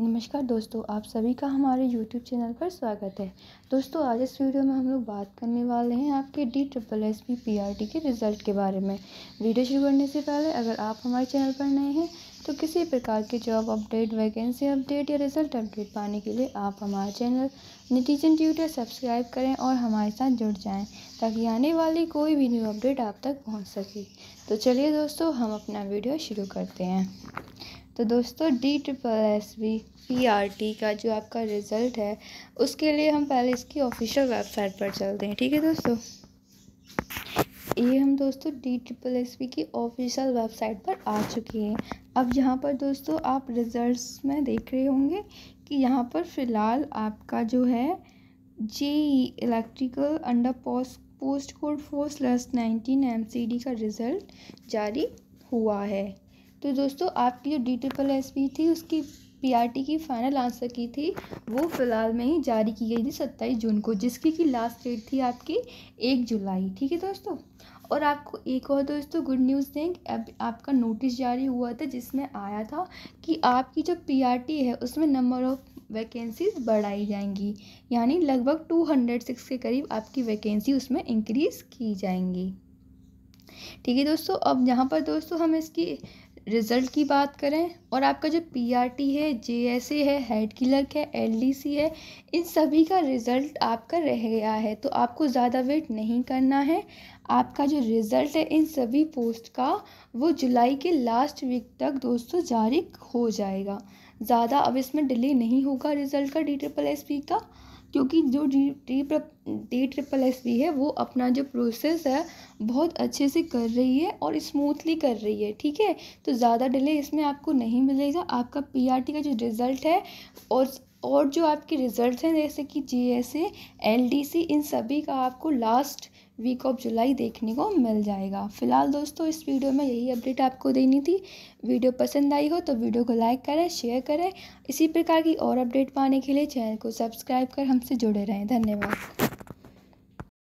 नमस्कार दोस्तों आप सभी का हमारे YouTube चैनल पर स्वागत है दोस्तों आज इस वीडियो में हम लोग बात करने वाले हैं आपके D triple S P P R T के रिज़ल्ट के बारे में वीडियो शुरू करने से पहले अगर आप हमारे चैनल पर नए हैं तो किसी प्रकार के जॉब अपडेट वैकेंसी अपडेट या रिजल्ट अपडेट पाने के लिए आप हमारा चैनल नतीजन ट्यूटर सब्सक्राइब करें और हमारे साथ जुड़ जाएँ ताकि आने वाली कोई भी न्यू अपडेट आप तक पहुँच सके तो चलिए दोस्तों हम अपना वीडियो शुरू करते हैं तो दोस्तों D triple S B P R T का जो आपका रिज़ल्ट है उसके लिए हम पहले इसकी ऑफिशियल वेबसाइट पर चलते हैं ठीक है दोस्तों ये हम दोस्तों डी ट्रिपल एस वी की ऑफिशियल वेबसाइट पर आ चुके हैं अब यहाँ पर दोस्तों आप रिज़ल्ट्स में देख रहे होंगे कि यहाँ पर फ़िलहाल आपका जो है J electrical under post post code four लस्ट नाइनटीन एम सी डी का रिज़ल्ट जारी हुआ है तो दोस्तों आपकी जो डी ट्रिपल एस पी थी उसकी पीआरटी की फाइनल आंसर की थी वो फ़िलहाल में ही जारी की गई थी सत्ताईस जून को जिसकी की लास्ट डेट थी आपकी एक जुलाई ठीक है दोस्तों और आपको एक और दोस्तों गुड न्यूज़ दें अब आपका नोटिस जारी हुआ था जिसमें आया था कि आपकी जो पीआरटी है उसमें नंबर ऑफ़ वैकेंसीज बढ़ाई जाएंगी यानी लगभग टू हंड्रेड सिक्स के करीब आपकी वैकेंसी उसमें इंक्रीज़ की जाएंगी ठीक है दोस्तों अब यहाँ पर दोस्तों हम इसकी रिज़ल्ट की बात करें और आपका जो पी आर टी है जे एस ए है हेड क्लर्क है एल डी सी है इन सभी का रिज़ल्ट आपका रह गया है तो आपको ज़्यादा वेट नहीं करना है आपका जो रिज़ल्ट है इन सभी पोस्ट का वो जुलाई के लास्ट वीक तक दोस्तों जारी हो जाएगा ज़्यादा अब इसमें डिले नहीं होगा रिज़ल्ट का डी ट्रिपल एस पी का क्योंकि जो D T D triple S B है वो अपना जो प्रोसेस है बहुत अच्छे से कर रही है और स्मूथली कर रही है ठीक है तो ज़्यादा डिले इसमें आपको नहीं मिलेगा आपका पी आर टी का जो रिज़ल्ट है और और जो आपके रिज़ल्ट हैं जैसे कि G S L D C इन सभी का आपको लास्ट वीक ऑफ जुलाई देखने को मिल जाएगा फिलहाल दोस्तों इस वीडियो में यही अपडेट आपको देनी थी वीडियो पसंद आई हो तो वीडियो को लाइक करें शेयर करें इसी प्रकार की और अपडेट पाने के लिए चैनल को सब्सक्राइब कर हमसे जुड़े रहें धन्यवाद